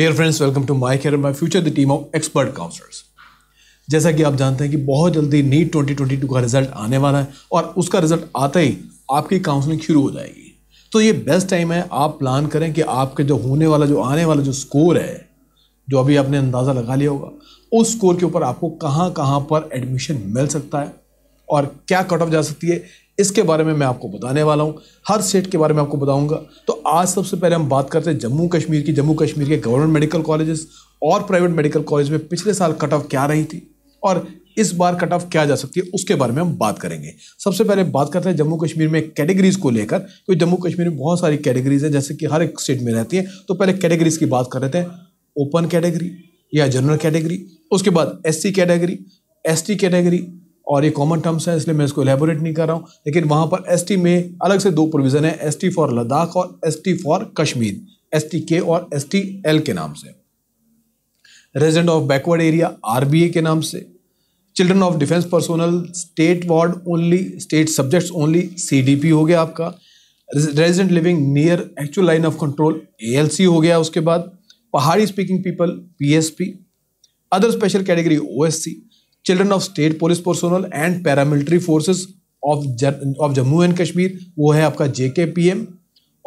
Dear friends welcome to my care my future the team of expert counsellors जैसा कि आप जानते हैं कि बहुत जल्दी नीट ट्वेंटी ट्वेंटी टू का रिजल्ट आने वाला है और उसका रिजल्ट आते ही आपकी काउंसलिंग शुरू हो जाएगी तो ये बेस्ट टाइम है आप प्लान करें कि आपके जो होने वाला जो आने वाला जो स्कोर है जो अभी आपने अंदाज़ा लगा लिया होगा उस स्कोर के ऊपर आपको कहाँ कहाँ पर एडमिशन मिल सकता है और क्या कट ऑफ जा सकती है इसके बारे में मैं आपको बताने वाला हूँ हर स्टेट के बारे में आपको बताऊँगा तो आज सबसे पहले हम बात करते हैं जम्मू कश्मीर की जम्मू कश्मीर के गवर्नमेंट मेडिकल कॉलेजेस और प्राइवेट मेडिकल कॉलेज में पिछले साल कट ऑफ क्या रही थी और इस बार कट ऑफ क्या जा सकती है उसके बारे में हम बात करेंगे सबसे पहले बात करते हैं जम्मू कश्मीर में कैटेगरीज को लेकर क्योंकि जम्मू कश्मीर में बहुत सारी कैटेगरीज है जैसे कि हर एक स्टेट में रहती है तो पहले कैटेगरीज की बात कर रहे थे ओपन कैटेगरी या जनरल कैटेगरी उसके बाद एस कैटेगरी एस कैटेगरी और ये कॉमन टर्म्स हैं इसलिए मैं इसको एलेबोरेट नहीं कर रहा हूँ लेकिन वहाँ पर एस में अलग से दो प्रोविज़न है एस फॉर लद्दाख और एस फॉर कश्मीर एस के और एस के नाम से resident of backward area R के नाम से children of defence personnel state ward only state subjects only C हो गया आपका resident living near actual line of control A हो गया उसके बाद Pahari speaking people P other special category O S C children of state police personnel and paramilitary forces of of Jammu and Kashmir वो है आपका जेके एम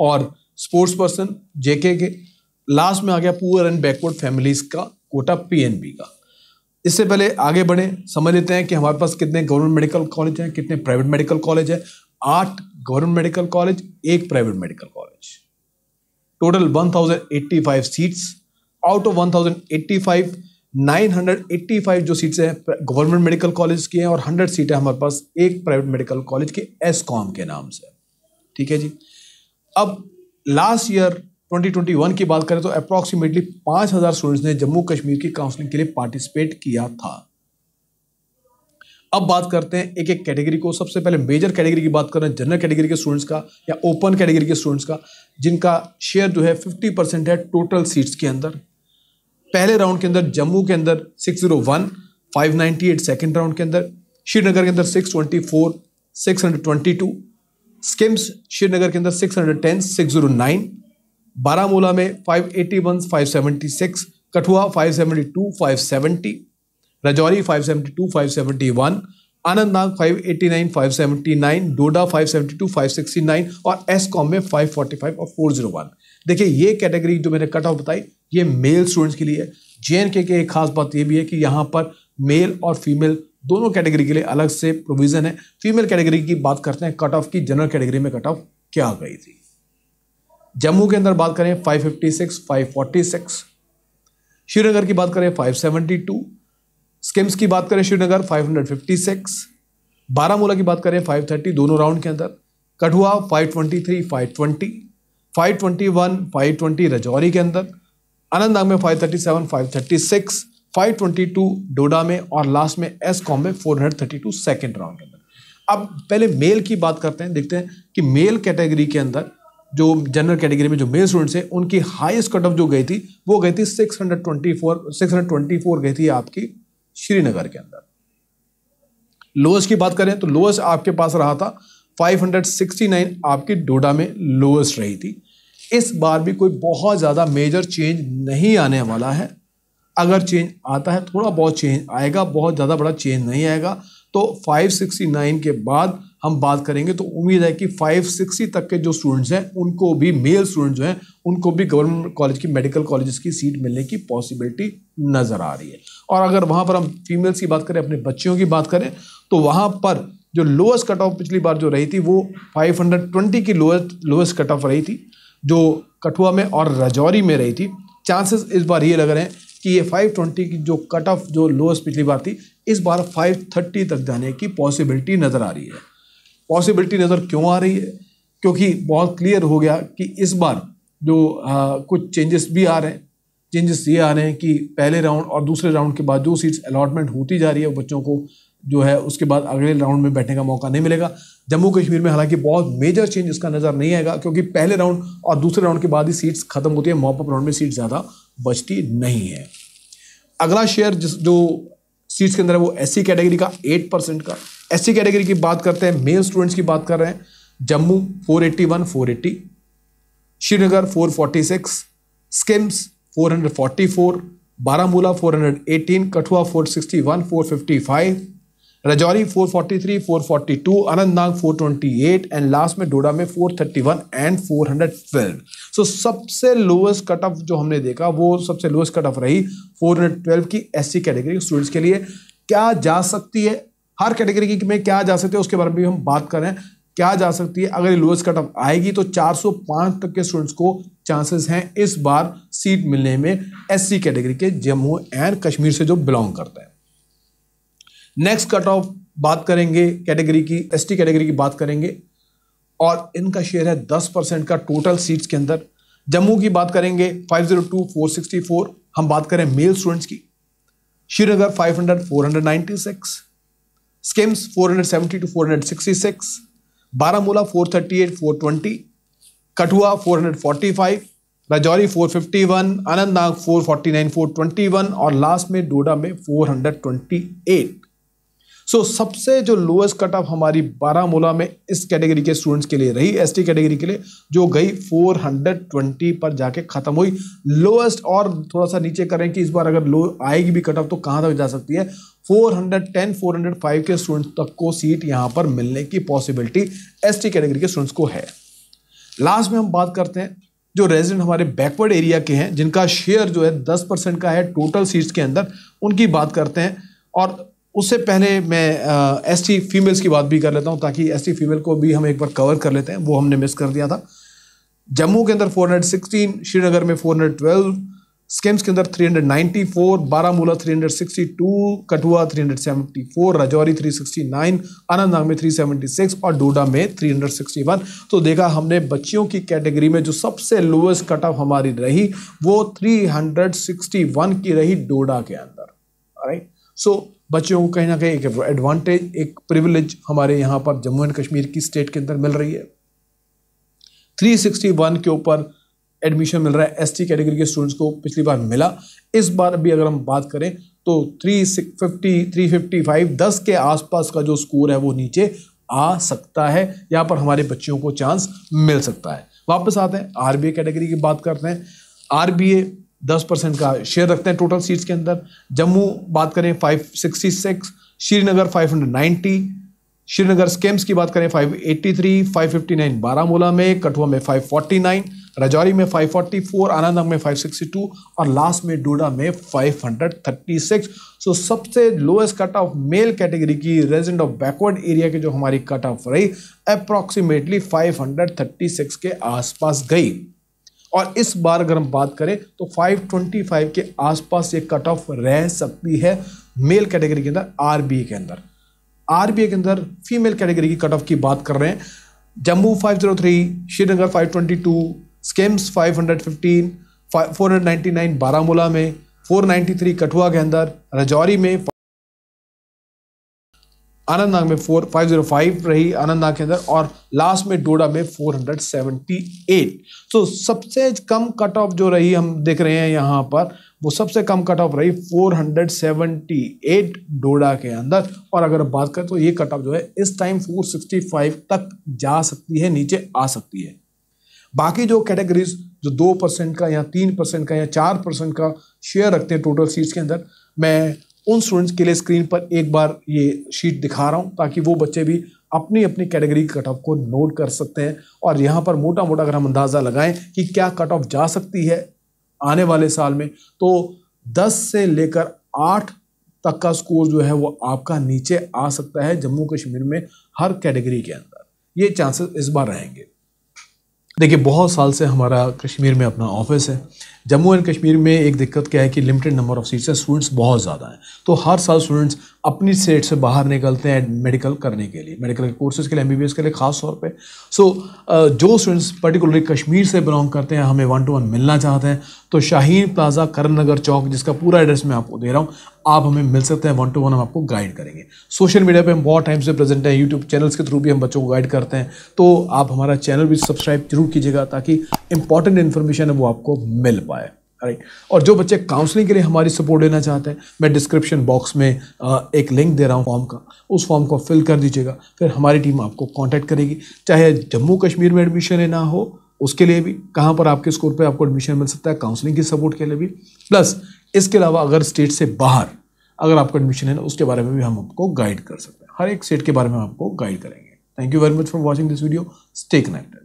और स्पोर्ट्स पर्सन जे के last में आ गया पुअर एंड बैकवर्ड फैमिलीज का कोटा बी का इससे पहले आगे बढ़े समझ लेते हैं कि हमारे पास कितने गवर्नमेंट मेडिकल कॉलेज हैं कितने प्राइवेट मेडिकल कॉलेज हैं आठ गवर्नमेंट मेडिकल कॉलेज एक private medical college total five seats out of five 985 जो सीट्स हैं गवर्नमेंट मेडिकल कॉलेज की हैं और 100 सीटें हमारे पास एक प्राइवेट मेडिकल कॉलेज के एस कॉम के नाम से ठीक है जी अब लास्ट ईयर 2021 की बात करें तो अप्रॉक्सीमेटली 5000 हज़ार स्टूडेंट्स ने जम्मू कश्मीर की काउंसलिंग के लिए पार्टिसिपेट किया था अब बात करते हैं एक एक कैटेगरी को सबसे पहले मेजर कैटेगरी की बात कर रहे हैं जनरल कैटेगरी के स्टूडेंट्स का या ओपन कैटेगरी के स्टूडेंट्स का जिनका शेयर जो है 50 परसेंट है टोटल सीट्स के अंदर पहले राउंड के अंदर जम्मू के अंदर six zero one five ninety eight second round के अंदर श्रीनगर के अंदर six twenty four six hundred twenty two SKIMS Srinagar के अंदर six hundred ten six zero nine Baramulla में five eighty one five seventy six Kathua five seventy two five seventy Rajouri five seventy two five seventy one Anantnag 589, nine Doda five five seventy two sixty nine और एसकॉम में five forty five और four zero one देखिए ये category जो मैंने cut off बताई ये मेल स्टूडेंट्स के लिए है जे के एक खास बात यह भी है कि यहाँ पर मेल और फीमेल दोनों कैटेगरी के लिए अलग से प्रोविज़न है फीमेल कैटेगरी की बात करते हैं कट ऑफ की जनरल कैटेगरी में कट ऑफ क्या गई थी जम्मू के अंदर बात करें 556, 546, श्रीनगर की बात करें 572, स्किम्स की बात करें श्रीनगर 556, बारामूला की बात करें 530 दोनों राउंड के अंदर कठुआ 523, 520, 521, 520 रजौरी के अंदर अनंतनाग में 537, 536, 522 डोडा में और लास्ट में एस कॉम में 432 सेकंड राउंड के अंदर अब पहले मेल की बात करते हैं देखते हैं कि मेल कैटेगरी के अंदर जो जनरल कैटेगरी में जो मेल स्टूडेंट्स हैं उनकी हाईएस्ट कट ऑफ जो गई थी वो गई थी 624 624 गई थी आपकी श्रीनगर के अंदर लोएस्ट की बात करें तो लोएस्ट आपके पास रहा था 569 आपकी डोडा में लोएस्ट रही थी इस बार भी कोई बहुत ज़्यादा मेजर चेंज नहीं आने वाला है अगर चेंज आता है थोड़ा बहुत चेंज आएगा बहुत ज़्यादा बड़ा चेंज नहीं आएगा तो 569 के बाद हम बात करेंगे तो उम्मीद है कि 560 तक के जो स्टूडेंट्स हैं उनको भी मेल स्टूडेंट जो हैं उनको भी गवर्नमेंट कॉलेज की मेडिकल कॉलेज की सीट मिलने की पॉसिबिलिटी नज़र आ रही है और अगर वहाँ पर हम फीमेल्स की बात करें अपने बच्चियों की बात करें तो वहाँ पर जो लोएस्ट कट ऑफ पिछली बार जो रही थी वो 520 की लोएस्ट लोएस्ट कट ऑफ रही थी जो कठुआ में और राजौरी में रही थी चांसेस इस बार ये लग रहे हैं कि ये 520 की जो कट ऑफ जो लोएस्ट पिछली बार थी इस बार 530 तक जाने की पॉसिबिलिटी नज़र आ रही है पॉसिबिलिटी नज़र क्यों आ रही है क्योंकि बहुत क्लियर हो गया कि इस बार जो आ, कुछ चेंजेस भी आ रहे हैं चेंजेस ये आ रहे हैं कि पहले राउंड और दूसरे राउंड के बाद जो सीट्स अलाटमेंट होती जा रही है बच्चों को जो है उसके बाद अगले राउंड में बैठने का मौका नहीं मिलेगा जम्मू कश्मीर में हालांकि बहुत मेजर चेंज इसका नज़र नहीं आएगा क्योंकि पहले राउंड और दूसरे राउंड के बाद ही सीट्स खत्म होती है मॉपअप राउंड में सीट ज़्यादा बचती नहीं है अगला शेयर जिस जो सीट्स के अंदर है वो एस कैटेगरी का एट परसेंट का एस कैटेगरी की बात करते हैं मेल स्टूडेंट्स की बात कर रहे हैं Jammu four eighty one four eighty Srinagar four forty six SKIMS four Baramulla four hundred eighteen Kathua four four sixty one fifty five Rajouri 443, 442, Anantnag 428 and last में डोडा में 431 एंड 412. सो so, सबसे लोएस्ट कट ऑफ जो हमने देखा वो सबसे लोएस्ट कट ऑफ रही 412 की एससी कैटेगरी स्टूडेंट्स के लिए क्या जा सकती है हर कैटेगरी की में क्या जा सकती है उसके बारे में भी हम बात करें क्या जा सकती है अगर ये लोएस्ट कट ऑफ आएगी तो 405 तक के स्टूडेंट्स को चांसेस हैं इस बार सीट मिलने में एस कैटेगरी के जम्मू एंड कश्मीर से जो बिलोंग करते हैं नेक्स्ट कट ऑफ बात करेंगे कैटेगरी की एसटी कैटेगरी की बात करेंगे और इनका शेयर है दस परसेंट का टोटल सीट्स के अंदर जम्मू की बात करेंगे five zero two four sixty four हम बात करें मेल स्टूडेंट्स की Srinagar five hundred four hundred ninety six SKIMS four hundred seventy two four hundred sixty six Baramulla four thirty eight four twenty Kathua four hundred forty five Rajouri four fifty one Anantnag four four nine twenty one और last में डोडा में four hundred twenty eight so so, सबसे जो lowest cut of हमारी बारामूला में इस category के students के लिए रही एसटी कैटेगरी के लिए जो गई 420 पर जाके खत्म हुई लोएस्ट और थोड़ा सा नीचे करें कि इस बार अगर लो आएगी भी कट ऑफ तो कहाँ तक जा सकती है 410 405 के स्टूडेंट्स तक को सीट यहाँ पर मिलने की पॉसिबिलिटी टी कैटेगरी के स्टूडेंट्स को है लास्ट में हम बात करते हैं जो रेजिडेंट हमारे बैकवर्ड एरिया के हैं जिनका शेयर जो है दस परसेंट का है टोटल सीट्स के अंदर उनकी बात करते हैं और उससे पहले मैं एस टी फीमेल्स की बात भी कर लेता हूँ ताकि एस टी फीमेल को भी हम एक बार कवर कर लेते हैं वो हमने मिस कर दिया था जम्मू के अंदर 416 श्रीनगर में 412 स्किम्स के अंदर 394 बारामूला 362 कठुआ 374 राजौरी 369 अनंतनाग में 376 और डोडा में 361 तो देखा हमने बच्चियों की कैटेगरी में जो सबसे लोएस्ट कट ऑफ हमारी रही वो 361 की रही डोडा के अंदर राइट सो बच्चों को कहीं ना कहीं एक एडवांटेज एक प्रिविलेज हमारे यहाँ पर जम्मू एंड कश्मीर की स्टेट के अंदर मिल रही है 361 के ऊपर एडमिशन मिल रहा है एसटी कैटेगरी के स्टूडेंट्स को पिछली बार मिला इस बार अभी अगर हम बात करें तो three fifty three fifty five दस के आसपास का जो स्कोर है वो नीचे आ सकता है यहाँ पर हमारे बच्चों को चांस मिल सकता है वापस आते हैं आर कैटेगरी की बात करते हैं आर दस परसेंट का शेयर रखते हैं टोटल सीट्स के अंदर जम्मू बात करें five sixty six Srinagar five hundred ninety Srinagar SKIMS की बात करें five five eighty three fifty nine Baramulla में कठुआ में फाइव फोर्टी नाइन रजौरी में फाइव फोर्टी फोर आनंदम में फाइव सिक्सटी टू और लास्ट में डोडा में five hundred thirty six so सबसे lowest cut off male category की रेजिडेंट ऑफ बैकवर्ड एरिया की जो हमारी कट ऑफ रही approximately five hundred thirty six के आसपास गई और इस बार अगर हम बात करें तो 525 के आसपास ये कट ऑफ रह सकती है मेल कैटेगरी के अंदर आरबीए के अंदर आरबीए के अंदर फीमेल कैटेगरी की कट ऑफ की बात कर रहे हैं जम्मू 503 श्रीनगर 522 स्किम्स 515 499 बारामूला में 493 कठुआ के अंदर रजौरी में अनंतनाग में फोर फाइव जीरो फाइव रही अनंतनाग के अंदर और लास्ट में डोडा में फोर हंड्रेड सेवेंटी एट तो सबसे कम कट ऑफ जो रही हम देख रहे हैं यहाँ पर वो सबसे कम कट ऑफ रही four hundred seventy eight Doda के अंदर और अगर बात करें तो ये कट ऑफ जो है इस टाइम फोर सिक्सटी फाइव तक जा सकती है नीचे आ सकती है बाकी जो कैटेगरीज जो दो परसेंट का या तीन परसेंट का या चार परसेंट का शेयर रखते हैं टोटल सीट्स के अंदर मैं उन स्टूडेंट्स के लिए स्क्रीन पर एक बार ये शीट दिखा रहा हूँ ताकि वो बच्चे भी अपनी अपनी कैटेगरी कट ऑफ को नोट कर सकते हैं और यहाँ पर मोटा मोटा अगर हम अंदाज़ा लगाएं कि क्या कट ऑफ जा सकती है आने वाले साल में तो 10 से लेकर 8 तक का स्कोर जो है वो आपका नीचे आ सकता है जम्मू कश्मीर में हर कैटेगरी के अंदर ये चांसेस इस बार रहेंगे देखिए बहुत साल से हमारा कश्मीर में अपना ऑफिस है जम्मू एंड कश्मीर में एक दिक्कत क्या है कि लिमिटेड नंबर ऑफ़ सीट्स हैं स्टूडेंट्स बहुत ज़्यादा हैं तो हर साल स्टूडेंट्स अपनी स्टेट से बाहर निकलते हैं मेडिकल करने के लिए मेडिकल के कोर्सेज़ के लिए एम के लिए ख़ास तौर पे सो so, जो स्टूडेंट्स पर्टिकुलरली कश्मीर से बिलोंग करते हैं हमें वन टू वन मिलना चाहते हैं तो शाहीन प्लाजा करण नगर चौक जिसका पूरा एड्रेस मैं आपको दे रहा हूँ आप हमें मिल सकते हैं वन टू वन हम आपको गाइड करेंगे सोशल मीडिया पर हम बहुत टाइम से प्रेजेंट हैं यूट्यूब चैनल्स के थ्रू भी हम बच्चों को गाइड करते हैं तो आप हमारा चैनल भी सब्सक्राइब जरूर कीजिएगा ताकि इंपॉर्टेंट इन्फॉर्मेशन है वो आपको मिल पाए राइट और जो बच्चे काउंसलिंग के लिए हमारी सपोर्ट लेना चाहते हैं मैं डिस्क्रिप्शन बॉक्स में एक लिंक दे रहा हूँ फॉर्म का उस फॉर्म को फिल कर दीजिएगा फिर हमारी टीम आपको कॉन्टैक्ट करेगी चाहे जम्मू कश्मीर में एडमिशन लेना हो उसके लिए भी कहाँ पर आपके स्कोर पर आपको एडमिशन मिल सकता है काउंसलिंग की सपोर्ट के लिए भी प्लस इसके अलावा अगर स्टेट से बाहर अगर आपका एडमिशन है ना उसके बारे में भी हम आपको गाइड कर सकते हैं हर एक स्टेट के बारे में आपको गाइड करेंगे thank you very much for watching this video stay connected